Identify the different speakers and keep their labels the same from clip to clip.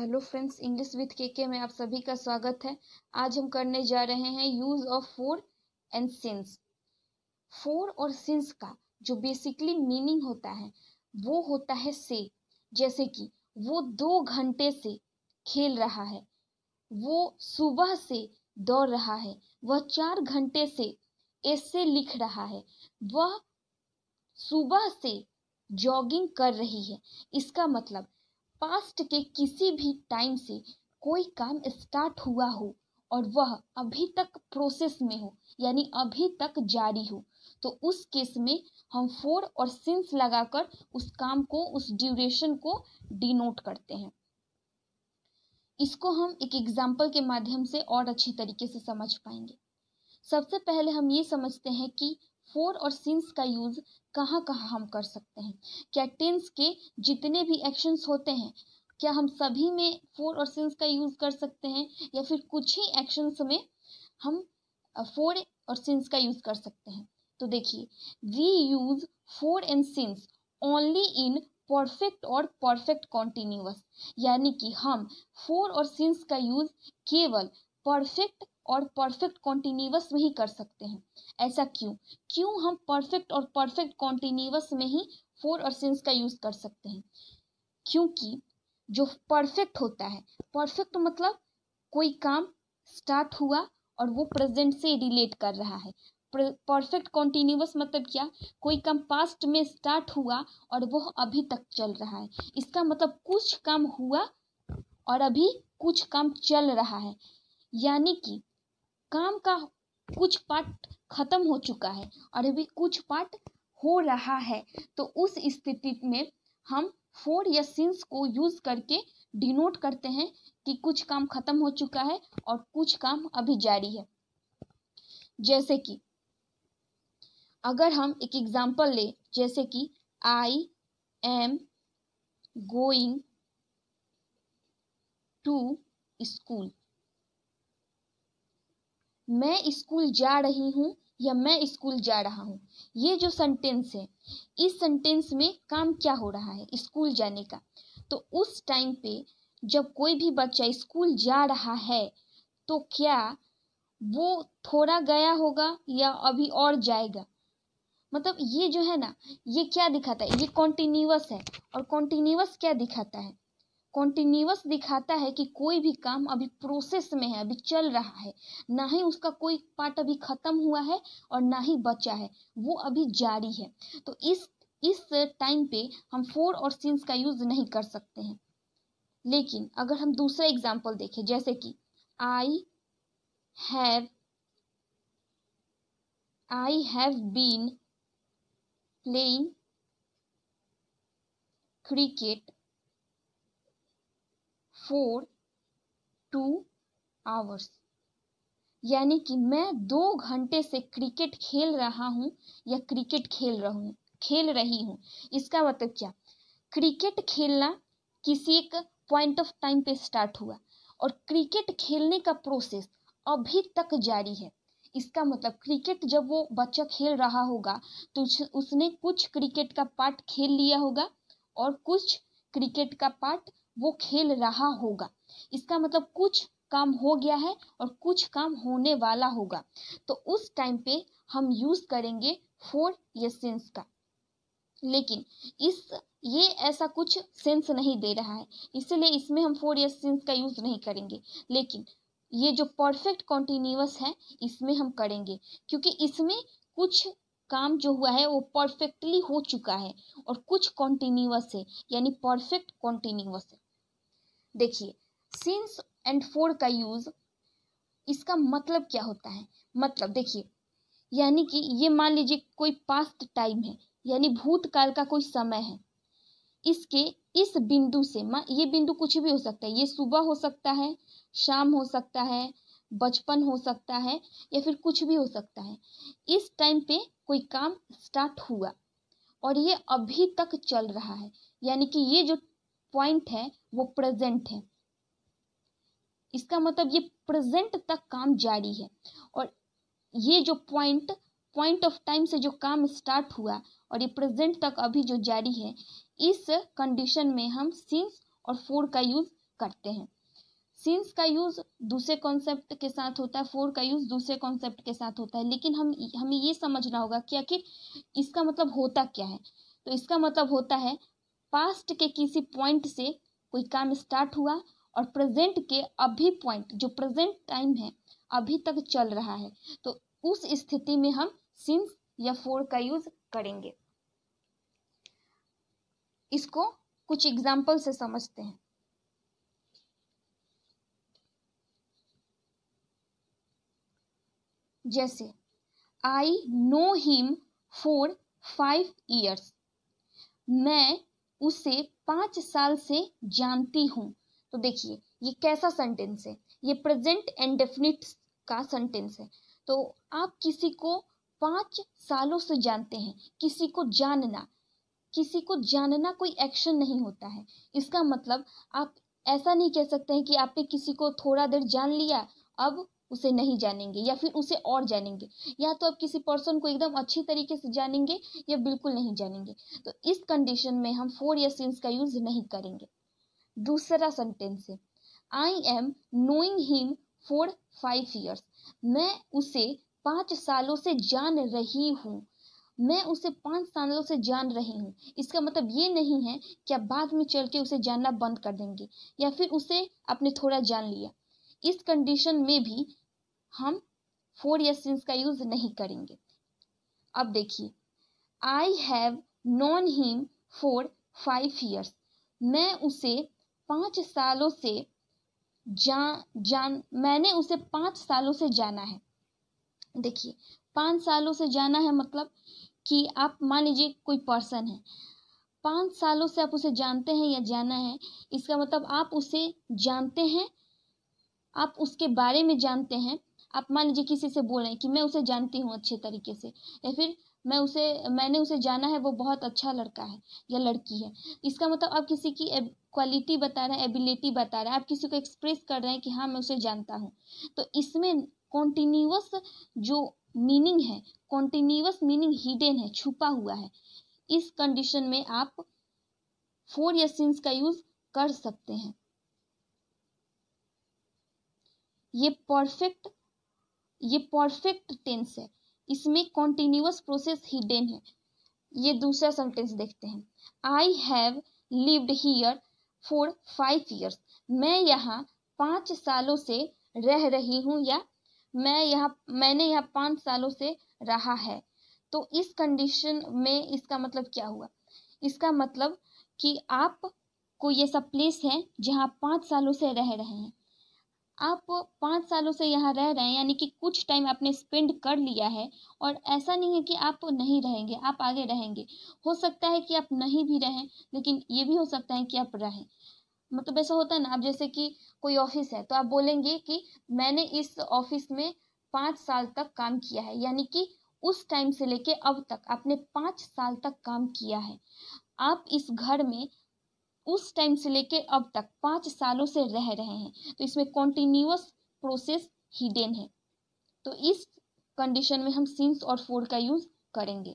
Speaker 1: Hello friends English with के के में आप सभी का स्वागत है आज हम करने जा रहे हैं use of for and since for और सिंस का जो बेसिकली मीनिंग होता है वो होता है से जैसे कि वो दो घंटे से खेल रहा है वो सुबह से दौड़ रहा है वह चार घंटे से ऐसे लिख रहा है वह सुबह से जॉगिंग कर रही है इसका मतलब पास्ट के किसी भी टाइम से कोई काम स्टार्ट हुआ हो और वह अभी तक प्रोसेस में हो यानी अभी तक जारी हो तो उस केस में हम फोर और सिंस लगाकर उस काम को उस ड्यूरेशन को डिनोट करते हैं इसको हम एक एग्जाम्पल के माध्यम से और अच्छी तरीके से समझ पाएंगे सबसे पहले हम ये समझते हैं कि फोर और सिंस का यूज कहाँ कहाँ हम कर सकते हैं क्या टेंस के जितने भी एक्शंस होते हैं क्या हम सभी में फोर और सिंस का यूज़ कर सकते हैं या फिर कुछ ही एक्शंस में हम फोर और सिंस का यूज़ कर सकते हैं तो देखिए we use for and since only in perfect और परफेक्ट कॉन्टिन्यूस यानी कि हम फोर और सिंस का यूज़ केवल परफेक्ट और परफेक्ट कॉन्टीन्यूस में ही कर सकते हैं ऐसा क्यों क्यों हम परफेक्ट और परफेक्ट कॉन्टीन्यूस में ही फोर और सिंस का यूज़ कर सकते हैं क्योंकि जो परफेक्ट होता है परफेक्ट मतलब कोई काम स्टार्ट हुआ और वो प्रेजेंट से रिलेट कर रहा है परफेक्ट कॉन्टीन्यूस मतलब क्या कोई काम पास्ट में स्टार्ट हुआ और वह अभी तक चल रहा है इसका मतलब कुछ काम हुआ और अभी कुछ काम चल रहा है यानी कि काम का कुछ पार्ट खत्म हो चुका है और अभी कुछ पार्ट हो रहा है तो उस स्थिति में हम फोर या सिंस को यूज करके डिनोट करते हैं कि कुछ काम खत्म हो चुका है और कुछ काम अभी जारी है जैसे कि अगर हम एक एग्जाम्पल लें जैसे कि I am going to school मैं स्कूल जा रही हूँ या मैं स्कूल जा रहा हूँ ये जो सेंटेंस है इस सेंटेंस में काम क्या हो रहा है स्कूल जाने का तो उस टाइम पे जब कोई भी बच्चा स्कूल जा रहा है तो क्या वो थोड़ा गया होगा या अभी और जाएगा मतलब ये जो है ना ये क्या दिखाता है ये कॉन्टिन्यूस है और कॉन्टिन्यूस क्या दिखाता है कॉन्टिन्यूस दिखाता है कि कोई भी काम अभी प्रोसेस में है अभी चल रहा है ना ही उसका कोई पार्ट अभी ख़त्म हुआ है और ना ही बचा है वो अभी जारी है तो इस इस टाइम पे हम फोर और सीन्स का यूज़ नहीं कर सकते हैं लेकिन अगर हम दूसरा एग्जाम्पल देखें जैसे कि I have I have been playing cricket for two hours यानी कि मैं दो घंटे से क्रिकेट खेल रहा हूँ या क्रिकेट खेल रहा हूँ खेल रही हूँ इसका मतलब क्या क्रिकेट खेलना किसी एक पॉइंट ऑफ टाइम पे स्टार्ट हुआ और क्रिकेट खेलने का प्रोसेस अभी तक जारी है इसका मतलब क्रिकेट जब वो बच्चा खेल रहा होगा तो उसने कुछ क्रिकेट का पार्ट खेल लिया होगा और कुछ क्रिकेट का पार्ट वो खेल रहा होगा इसका मतलब कुछ काम हो गया है और कुछ काम होने वाला होगा तो उस टाइम पे हम यूज करेंगे फोर ये सेंस का लेकिन इस ये ऐसा कुछ सेंस नहीं दे रहा है इसलिए इसमें हम फोर ईयर सेंस का यूज़ नहीं करेंगे लेकिन ये जो परफेक्ट कॉन्टिन्यूस है इसमें हम करेंगे क्योंकि इसमें कुछ काम जो हुआ है वो परफेक्टली हो चुका है और कुछ कॉन्टिन्यूस है यानी परफेक्ट कॉन्टिन्यूस है देखिए सिंस एंड फोर का यूज इसका मतलब क्या होता है मतलब देखिए यानी कि ये मान लीजिए कोई पास्ट टाइम है यानी भूतकाल का कोई समय है इसके इस बिंदु से माँ ये बिंदु कुछ भी हो सकता है ये सुबह हो सकता है शाम हो सकता है बचपन हो सकता है या फिर कुछ भी हो सकता है इस टाइम पे कोई काम स्टार्ट हुआ और ये अभी तक चल रहा है यानी कि ये जो पॉइंट है वो प्रेजेंट है इसका मतलब ये प्रेजेंट तक काम जारी है और ये जो पॉइंट पॉइंट ऑफ टाइम से जो काम स्टार्ट हुआ और ये प्रेजेंट तक अभी जो जारी है इस कंडीशन में हम सिंस और फोर का यूज़ करते हैं सिंस का यूज़ दूसरे कॉन्सेप्ट के साथ होता है फोर का यूज़ दूसरे कॉन्सेप्ट के साथ होता है लेकिन हम हमें ये समझना होगा कि आखिर इसका मतलब होता क्या है तो इसका मतलब होता है पास्ट के किसी पॉइंट से कोई काम स्टार्ट हुआ और प्रेजेंट के अभी पॉइंट जो प्रेजेंट टाइम है अभी तक चल रहा है तो उस स्थिति में हम सिंस या फोर का यूज करेंगे इसको कुछ एग्जाम्पल से समझते हैं जैसे I know him for five years मैं उसे पाँच साल से जानती हूँ तो देखिए ये कैसा सेंटेंस है ये प्रेजेंट एंड डेफिनिट का सेंटेंस है तो आप किसी को पाँच सालों से जानते हैं किसी को जानना किसी को जानना कोई एक्शन नहीं होता है इसका मतलब आप ऐसा नहीं कह सकते हैं कि आपने किसी को थोड़ा देर जान लिया अब उसे नहीं जानेंगे या फिर उसे और जानेंगे या तो आप किसी पर्सन को एकदम अच्छी तरीके से जानेंगे या बिल्कुल नहीं जानेंगे तो इस कंडीशन में हम फोर या सिंस का यूज नहीं करेंगे दूसरा सेंटेंस है I am knowing him for five years मैं उसे पाँच सालों से जान रही हूँ मैं उसे पाँच सालों से जान रही हूँ इसका मतलब ये नहीं है कि आप बाद में चल के उसे जानना बंद कर देंगे या फिर उसे आपने थोड़ा जान लिया इस कंडीशन में भी हम फोर या सिंस का यूज नहीं करेंगे अब देखिए I have known him for five years मैं उसे पाँच सालों से जा जान मैंने उसे पाँच सालों से जाना है देखिए पाँच सालों से जाना है मतलब कि आप मान लीजिए कोई पर्सन है पाँच सालों से आप उसे जानते हैं या जाना है इसका मतलब आप उसे जानते हैं आप उसके बारे में जानते हैं आप मान लीजिए किसी से बोल रहे हैं कि मैं उसे जानती हूँ अच्छे तरीके से या फिर मैं उसे मैंने उसे जाना है वो बहुत अच्छा लड़का है या लड़की है इसका मतलब आप किसी की क्वालिटी बता रहे हैं एबिलिटी बता रहे हैं आप किसी को एक्सप्रेस कर रहे हैं कि हाँ मैं उसे जानता हूँ तो इसमें कॉन्टिन्यूस जो मीनिंग है कॉन्टिन्यूस मीनिंग हिडन है छुपा हुआ है इस कंडीशन में आप फोर या सिंस का यूज कर सकते हैं ये परफेक्ट ये परफेक्ट टेंस है इसमें कॉन्टिन्यूस प्रोसेस हिडन है ये दूसरा सेंटेंस देखते हैं I have lived here for five years मैं यहाँ पाँच सालों से रह रही हूँ या मैं यहाँ मैंने यहाँ पाँच सालों से रहा है तो इस कंडीशन में इसका मतलब क्या हुआ इसका मतलब कि आप को ये सब प्लेस है जहाँ पाँच सालों से रह रहे हैं आप पाँच सालों से यहाँ रह रहे हैं यानी कि कुछ टाइम आपने स्पेंड कर लिया है और ऐसा नहीं है कि आप नहीं रहेंगे आप आगे रहेंगे हो सकता है कि आप नहीं भी रहें लेकिन ये भी हो सकता है कि आप रहें मतलब ऐसा होता है ना आप जैसे कि कोई ऑफिस है तो आप बोलेंगे कि मैंने इस ऑफिस में पाँच साल तक काम किया है यानी कि उस टाइम से लेके अब तक आपने पाँच साल तक काम किया है आप इस घर में उस टाइम से लेके अब तक पाँच सालों से रह रहे हैं तो इसमें कॉन्टिन्यूस प्रोसेस हिडन है तो इस कंडीशन में हम सिंस और फोर का यूज करेंगे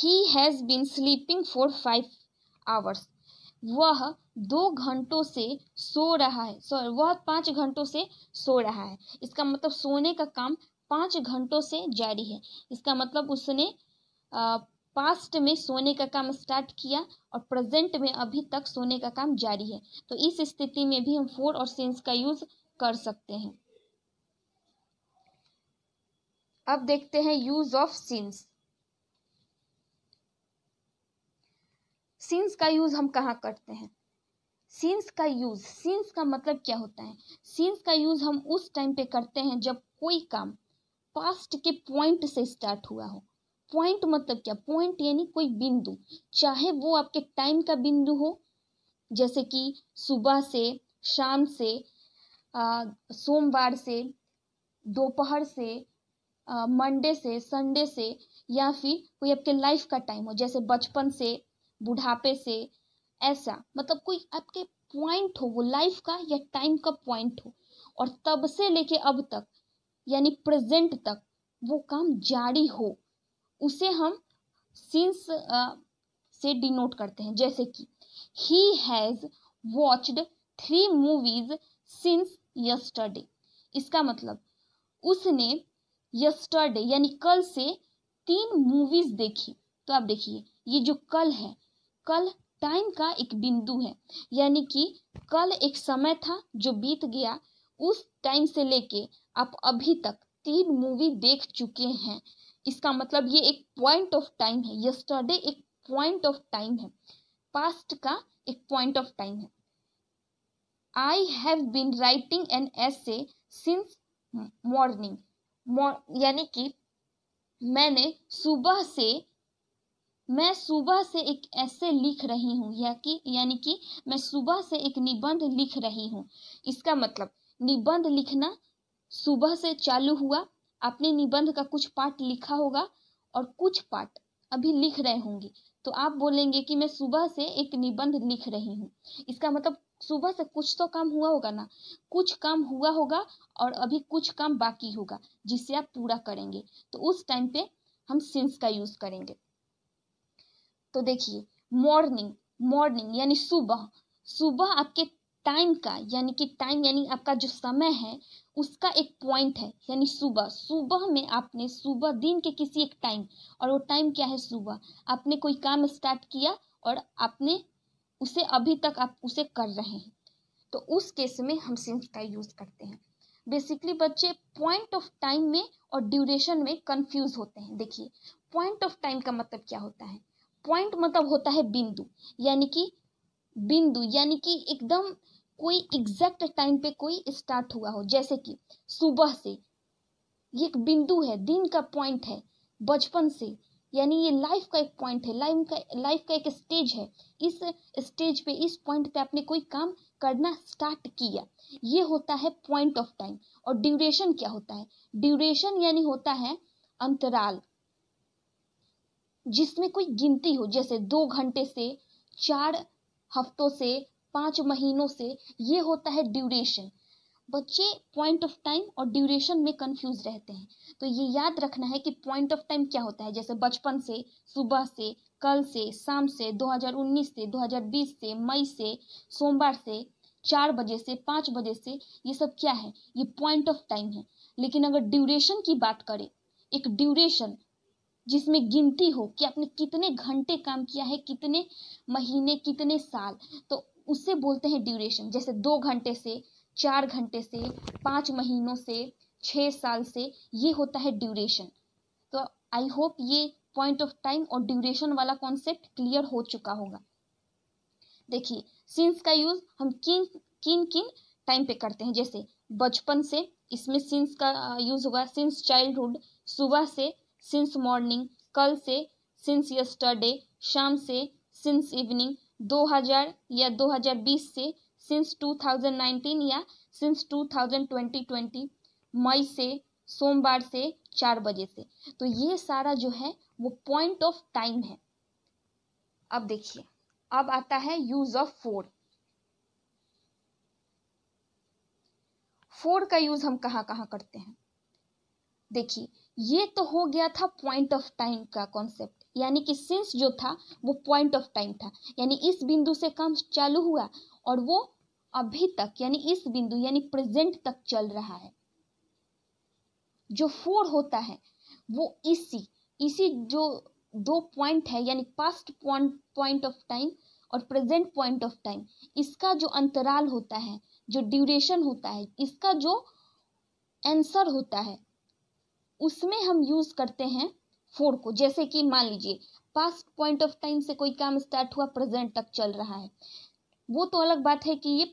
Speaker 1: he has been sleeping for five hours वह दो घंटों से सो रहा है सॉरी वह पाँच घंटों से सो रहा है इसका मतलब सोने का काम पाँच घंटों से जारी है इसका मतलब उसने पास्ट में सोने का काम स्टार्ट किया और प्रेजेंट में अभी तक सोने का काम जारी है तो इस स्थिति में भी हम फोर और सेंस का यूज कर सकते हैं अब देखते हैं यूज ऑफ सिंस सिंस का यूज हम कहाँ करते हैं सिंस का यूज सिंस का मतलब क्या होता है सिंस का यूज हम उस टाइम पे करते हैं जब कोई काम पास्ट के पॉइंट से स्टार्ट हुआ हो पॉइंट मतलब क्या पॉइंट यानी कोई बिंदु चाहे वो आपके टाइम का बिंदु हो जैसे कि सुबह से शाम से सोमवार से दोपहर से मंडे से संडे से या फिर कोई आपके लाइफ का टाइम हो जैसे बचपन से बुढ़ापे से ऐसा मतलब कोई आपके पॉइंट हो वो लाइफ का या टाइम का पॉइंट हो और तब से लेके अब तक यानी प्रेजेंट तक वो काम जारी हो उसे हम सीन्स से डिनोट करते हैं जैसे कि he has watched three movies since yesterday इसका मतलब उसने यस्टरडे यानी कल से तीन मूवीज देखी तो आप देखिए ये जो कल है कल टाइम का एक बिंदु है यानी कि कल एक समय था जो बीत गया उस टाइम से लेके आप अभी तक तीन मूवी देख चुके हैं इसका मतलब ये एक पॉइंट ऑफ टाइम है यस्टरडे एक पॉइंट ऑफ टाइम है पास्ट का एक पॉइंट ऑफ टाइम है I have been writing an essay since morning यानी कि मैंने सुबह से मैं सुबह से एक ऐसे लिख रही हूँ या कि यानी कि मैं सुबह से एक निबंध लिख रही हूँ इसका मतलब निबंध लिखना सुबह से चालू हुआ आपने निबंध का कुछ पार्ट लिखा होगा और कुछ पार्ट अभी लिख रहे होंगे तो आप बोलेंगे कि मैं सुबह से एक निबंध लिख रही हूँ इसका मतलब सुबह से कुछ तो काम हुआ होगा ना कुछ काम हुआ होगा और अभी कुछ काम बाकी होगा जिसे आप पूरा करेंगे तो उस टाइम पे हम सिंस का यूज करेंगे तो देखिए मॉर्निंग मॉर्निंग यानी सुबह सुबह आपके टाइम का यानी कि टाइम यानी आपका जो समय है उसका एक पॉइंट है यानी सुबह सुबह में आपने सुबह दिन के किसी एक टाइम और वो टाइम क्या है सुबह आपने कोई काम स्टार्ट किया और आपने उसे अभी तक आप उसे कर रहे हैं तो उस केस में हम सिंस का यूज़ करते हैं बेसिकली बच्चे पॉइंट ऑफ टाइम में और ड्यूरेशन में कंफ्यूज होते हैं देखिए पॉइंट ऑफ टाइम का मतलब क्या होता है पॉइंट मतलब होता है बिंदु यानी कि बिंदु यानी कि एकदम कोई एग्जैक्ट टाइम पे कोई स्टार्ट हुआ हो जैसे कि सुबह से ये एक बिंदु है दिन का पॉइंट है बचपन से यानी ये लाइफ का एक पॉइंट है लाइफ का लाइफ का एक स्टेज है इस स्टेज पे इस पॉइंट पे आपने कोई काम करना स्टार्ट किया ये होता है पॉइंट ऑफ टाइम और ड्यूरेशन क्या होता है ड्यूरेशन यानी होता है अंतराल जिसमें कोई गिनती हो जैसे दो घंटे से चार हफ्तों से पाँच महीनों से ये होता है ड्यूरेशन बच्चे पॉइंट ऑफ टाइम और ड्यूरेशन में कंफ्यूज रहते हैं तो ये याद रखना है कि पॉइंट ऑफ टाइम क्या होता है जैसे बचपन से सुबह से कल से शाम से 2019 से 2020 से मई से सोमवार से चार बजे से पाँच बजे से ये सब क्या है ये पॉइंट ऑफ टाइम है लेकिन अगर ड्यूरेशन की बात करें एक ड्यूरेशन जिसमें गिनती हो कि आपने कितने घंटे काम किया है कितने महीने कितने साल तो उससे बोलते हैं ड्यूरेशन जैसे दो घंटे से चार घंटे से पाँच महीनों से छः साल से ये होता है ड्यूरेशन तो आई होप ये पॉइंट ऑफ टाइम और ड्यूरेशन वाला कॉन्सेप्ट क्लियर हो चुका होगा देखिए सिंस का यूज हम किन किन किन टाइम पे करते हैं जैसे बचपन से इसमें सिंस का यूज होगा सिंस चाइल्डहुड सुबह से सिंस मॉर्निंग कल से सिंस यस्टरडे शाम से सिंस इवनिंग 2000 या 2020 से सिंस 2019 या सिंस 2020 मई से सोमवार से चार बजे से तो ये सारा जो है वो पॉइंट ऑफ टाइम है अब देखिए अब आता है यूज ऑफ फोर फोर का यूज हम कहाँ कहाँ करते हैं देखिए ये तो हो गया था पॉइंट ऑफ टाइम का कॉन्सेप्ट यानी कि सिंस जो था वो पॉइंट ऑफ टाइम था यानी इस बिंदु से काम चालू हुआ और वो अभी तक यानी इस बिंदु यानी प्रेजेंट तक चल रहा है जो फोर होता है वो इसी इसी जो दो पॉइंट है यानी पास्ट पॉइंट ऑफ टाइम और प्रेजेंट पॉइंट ऑफ टाइम इसका जो अंतराल होता है जो ड्यूरेशन होता है इसका जो आंसर होता है उसमें हम यूज़ करते हैं फोर को जैसे कि मान लीजिए पास्ट पॉइंट ऑफ टाइम से कोई काम स्टार्ट हुआ प्रेजेंट तक चल रहा है वो तो अलग बात है कि ये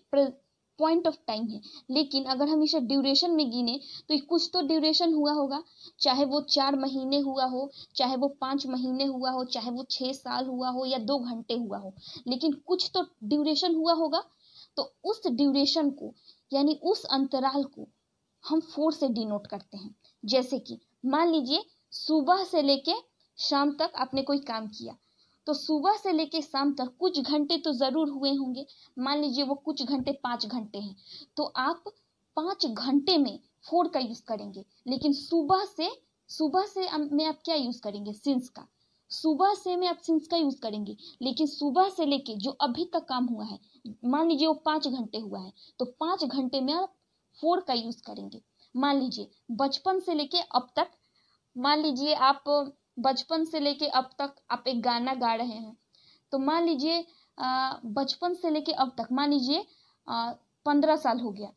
Speaker 1: पॉइंट ऑफ टाइम है लेकिन अगर हम इसे ड्यूरेशन में गिने तो कुछ तो ड्यूरेशन हुआ होगा चाहे वो चार महीने हुआ हो चाहे वो पाँच महीने हुआ हो चाहे वो छः साल हुआ हो या दो घंटे हुआ हो लेकिन कुछ तो ड्यूरेशन हुआ होगा तो उस ड्यूरेशन को यानी उस अंतराल को हम फोर से डिनोट करते हैं जैसे कि मान लीजिए सुबह से लेके शाम तक आपने कोई काम किया तो सुबह से लेके शाम तक कुछ घंटे तो ज़रूर हुए होंगे मान लीजिए वो कुछ घंटे पाँच घंटे हैं तो आप पाँच घंटे में फोर का यूज़ करेंगे लेकिन सुबह से सुबह से मैं आप क्या यूज़ करेंगे सिंस का सुबह से मैं आप सिंस का यूज़ करेंगे लेकिन सुबह से लेके जो अभी तक काम हुआ है मान लीजिए वो पाँच घंटे हुआ है तो पाँच घंटे में आप फोर का यूज़ करेंगे मान लीजिए बचपन से लेके अब तक मान लीजिए आप बचपन से लेके अब तक आप एक गाना गा रहे हैं तो मान लीजिए बचपन से लेके अब तक मान लीजिए पंद्रह साल हो गया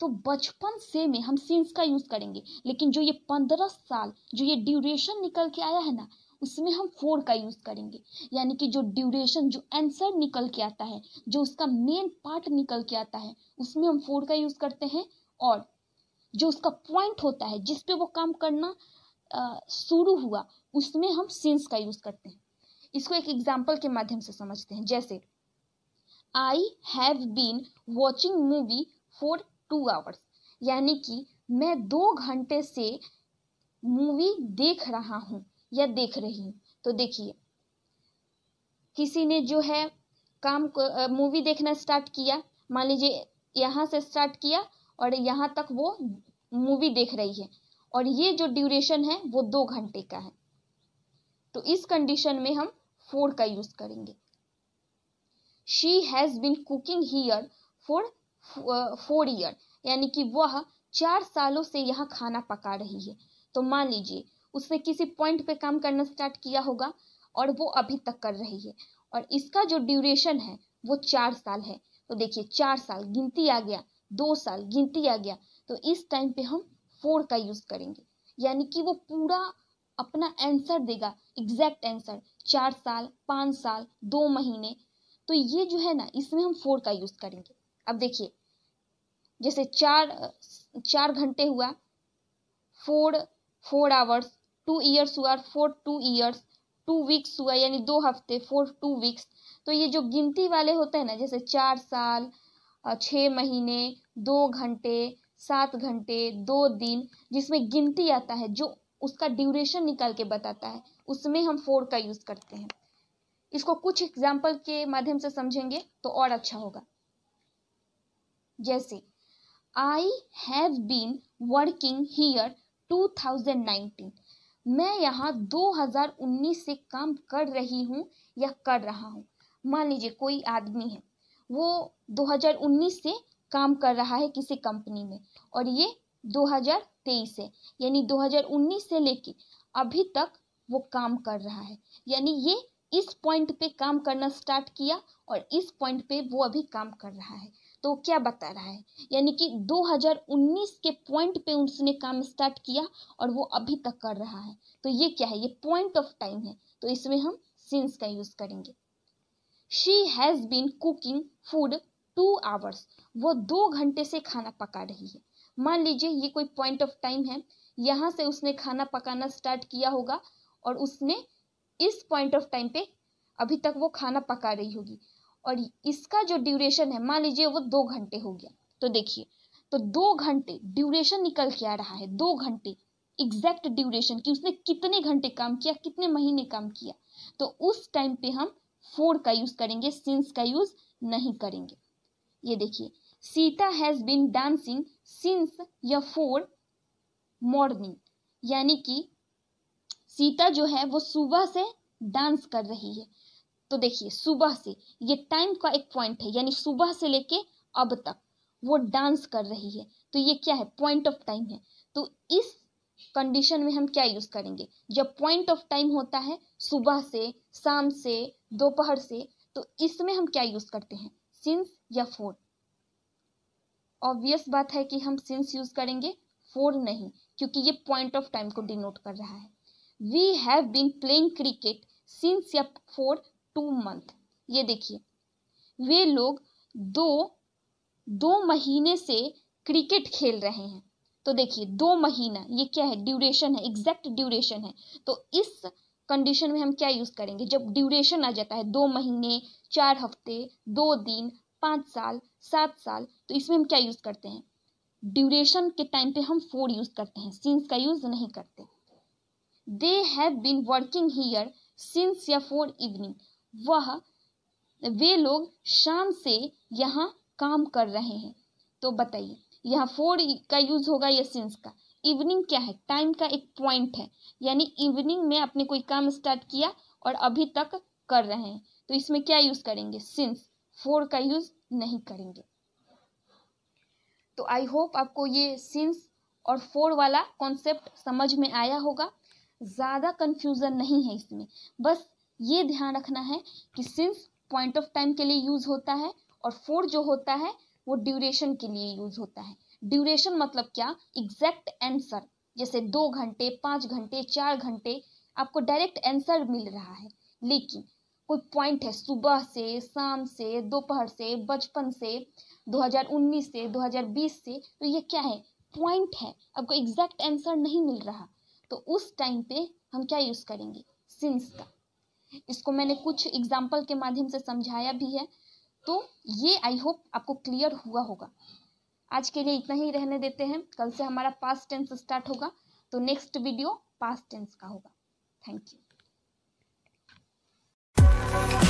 Speaker 1: तो बचपन से में हम सीन्स का यूज़ करेंगे लेकिन जो ये पंद्रह साल जो ये ड्यूरेशन निकल के आया है ना उसमें हम फोर का यूज़ करेंगे यानी कि जो ड्यूरेशन जो आंसर निकल के आता है जो उसका मेन पार्ट निकल के आता है उसमें हम फोर का यूज़ करते हैं और जो उसका पॉइंट होता है जिस पे वो काम करना शुरू हुआ उसमें हम सिंस का यूज़ करते हैं इसको एक एग्जाम्पल के माध्यम से समझते हैं जैसे I have been watching movie for two hours यानी कि मैं दो घंटे से मूवी देख रहा हूँ या देख रही हूँ तो देखिए किसी ने जो है काम को मूवी देखना स्टार्ट किया मान लीजिए यहाँ से स्टार्ट किया और यहाँ तक वो मूवी देख रही है और ये जो ड्यूरेशन है वो दो घंटे का है तो इस कंडीशन में हम फोर का यूज करेंगे she has been cooking here for four year यानी कि वह चार सालों से यहाँ खाना पका रही है तो मान लीजिए उसने किसी पॉइंट पे काम करना स्टार्ट किया होगा और वो अभी तक कर रही है और इसका जो ड्यूरेशन है वो चार साल है तो देखिए चार साल गिनती आ गया दो साल गिनती आ गया तो इस टाइम पे हम फोर का यूज़ करेंगे यानी कि वो पूरा अपना आंसर देगा एग्जैक्ट आंसर चार साल पाँच साल दो महीने तो ये जो है ना इसमें हम फोर का यूज़ करेंगे अब देखिए जैसे चार चार घंटे हुआ for four hours two years हुआ for two years two weeks हुआ यानी दो हफ्ते फोर टू वीक्स तो ये जो गिनती वाले होते हैं ना जैसे चार साल छः महीने दो घंटे सात घंटे दो दिन जिसमें गिनती आता है जो उसका ड्यूरेशन निकाल के बताता है उसमें हम फोर का यूज़ करते हैं इसको कुछ एग्जाम्पल के माध्यम से समझेंगे तो और अच्छा होगा जैसे I have been working here 2019 मैं यहाँ 2019 से काम कर रही हूँ या कर रहा हूँ मान लीजिए कोई आदमी है वो 2019 से काम कर रहा है किसी कंपनी में और ये 2023 है यानी 2019 से लेके अभी तक वो काम कर रहा है यानी ये इस पॉइंट पे काम करना स्टार्ट किया और इस पॉइंट पे वो अभी काम कर रहा है तो क्या बता रहा है यानी कि 2019 के पॉइंट पे उसने काम स्टार्ट किया और वो अभी तक कर रहा है तो ये क्या है ये पॉइंट ऑफ टाइम है तो इसमें हम सिंस का यूज़ करेंगे she has been cooking food two hours वो दो घंटे से खाना पका रही है मान लीजिए ये कोई पॉइंट ऑफ टाइम है यहाँ से उसने खाना पकाना स्टार्ट किया होगा और उसने इस पॉइंट ऑफ टाइम पे अभी तक वो खाना पका रही होगी और इसका जो ड्यूरेशन है मान लीजिए वो दो घंटे हो गया तो देखिए तो दो घंटे ड्यूरेशन निकल के आ रहा है दो घंटे एग्जैक्ट ड्यूरेशन कि उसने कितने घंटे काम किया कितने महीने काम किया तो उस टाइम पे हम फोर का यूज़ करेंगे सिंस का यूज़ नहीं करेंगे ये देखिए Sita has been dancing since या फोर मॉर्निंग यानी कि सीता जो है वो सुबह से डांस कर रही है तो देखिए सुबह से ये टाइम का एक पॉइंट है यानी सुबह से लेके अब तक वो डांस कर रही है तो ये क्या है पॉइंट ऑफ टाइम है तो इस कंडीशन में हम क्या यूज़ करेंगे जब पॉइंट ऑफ टाइम होता है सुबह से शाम से दोपहर से तो इसमें हम क्या यूज़ करते हैं सिंस या फोर ऑब्वियस बात है कि हम सिंस यूज करेंगे फोर नहीं क्योंकि ये पॉइंट ऑफ टाइम को डिनोट कर रहा है we have been playing cricket since या फोर टू मंथ ये देखिए वे लोग दो दो महीने से क्रिकेट खेल रहे हैं तो देखिए दो महीना ये क्या है ड्यूरेशन है एग्जैक्ट ड्यूरेशन है तो इस कंडीशन में हम क्या यूज़ करेंगे जब ड्यूरेशन आ जाता है दो महीने चार हफ्ते दो दिन पाँच साल सात साल तो इसमें हम क्या यूज़ करते हैं ड्यूरेशन के टाइम पे हम फोर यूज़ करते हैं सिंस का यूज़ नहीं करते they have been working here since या फोर इवनिंग वह वे लोग शाम से यहाँ काम कर रहे हैं तो बताइए यहाँ फोर का यूज़ होगा या सिंस का इवनिंग क्या है टाइम का एक पॉइंट है यानी इवनिंग में आपने कोई काम स्टार्ट किया और अभी तक कर रहे हैं तो इसमें क्या यूज़ करेंगे सिंस फोर का यूज़ नहीं करेंगे तो आई होप आपको ये सिंस और फोर वाला कॉन्सेप्ट समझ में आया होगा ज़्यादा कन्फ्यूज़न नहीं है इसमें बस ये ध्यान रखना है कि सिंस पॉइंट ऑफ टाइम के लिए यूज़ होता है और फोर जो होता है वो ड्यूरेशन के लिए यूज़ होता है ड्यूरेशन मतलब क्या एग्जैक्ट आंसर जैसे दो घंटे पाँच घंटे चार घंटे आपको डायरेक्ट आंसर मिल रहा है लेकिन कोई पॉइंट है सुबह से शाम से दोपहर से बचपन से 2019 से 2020 से तो ये क्या है पॉइंट है आपको एग्जैक्ट आंसर नहीं मिल रहा तो उस टाइम पे हम क्या यूज़ करेंगे सिंस का इसको मैंने कुछ एग्जाम्पल के माध्यम से समझाया भी है तो ये आई होप आपको क्लियर हुआ होगा आज के लिए इतना ही रहने देते हैं कल से हमारा पास्ट टेंस स्टार्ट होगा तो नेक्स्ट वीडियो पास्ट टेंस का होगा थैंक यू Thank you.